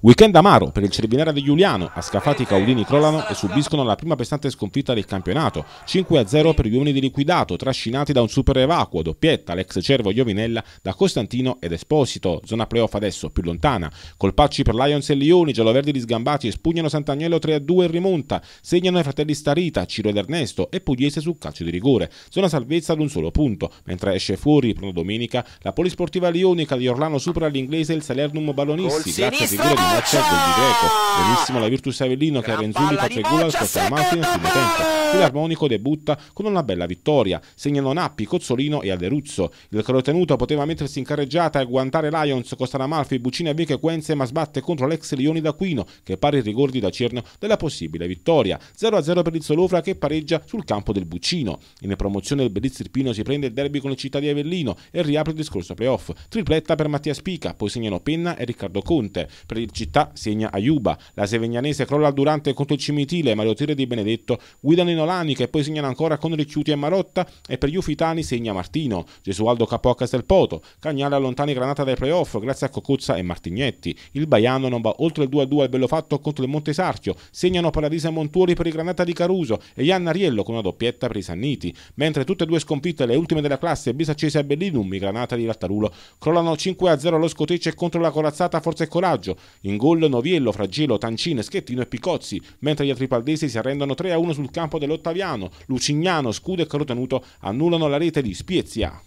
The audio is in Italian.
Weekend amaro per il Cervinara di Giuliano, a Scafati i Caudini crollano e subiscono la prima pesante sconfitta del campionato, 5-0 per gli uomini di liquidato, trascinati da un super evacuo, doppietta l'ex Cervo Giovinella da Costantino ed Esposito, zona playoff adesso più lontana, colpacci per Lions e Lioni, gialloverdi di e spugnano Sant'Agnello 3-2 in rimonta, segnano i fratelli Starita, Ciro ed Ernesto e Pugliese sul calcio di rigore, zona salvezza ad un solo punto, mentre esce fuori, pronto domenica, la polisportiva Lioni, di Orlano supera l'inglese il Salernum Ballonissi, grazie a figure di Spinazza, gol di Greco. Ah! Benissimo la Virtus Avellino che Renzulli faccia il gol al sconfermarsi nel primo tempo. Filarmonico debutta con una bella vittoria. Segnano Nappi, Cozzolino e Alderuzzo. Il crotenuto poteva mettersi in carreggiata e guantare Lions, Costa Amalfi, Bucina Vico e Quenze, ma sbatte contro l'ex Lioni d'Aquino che pare il rigordi di Dacerno della possibile vittoria. 0-0 per il Solofra che pareggia sul campo del Buccino. In promozione il Bellizzi Irpino si prende il derby con le città di Avellino e riapre il discorso playoff. Tripletta per Mattia Spica, poi segnano Penna e Riccardo Conte. Per il Città segna Ayuba, la sevegnanese crolla Durante contro il Cimitile, Mario Tire di Benedetto, guidano i Nolani che poi segnano ancora con Ricciuti e Marotta e per gli Ufitani segna Martino, Gesualdo Capo a Castelpoto, Cagnale allontana Granata dai playoff grazie a Cocuzza e Martignetti, il Baiano non va oltre il 2-2 al fatto contro il Montesarchio, segnano Paradisa e Montuori per i Granata di Caruso e Iannariello con una doppietta per i Sanniti, mentre tutte e due sconfitte le ultime della classe Bisaccese e Bellinum, i Granata di Lattarulo, crollano 5-0 lo Scotecce contro la corazzata Forza e Coraggio, in gol Noviello, Fragielo, Tancino, Schettino e Picozzi, mentre gli atripaldesi si arrendono 3-1 sul campo dell'Ottaviano. Lucignano, Scudo e Carotenuto annullano la rete di Spiezia.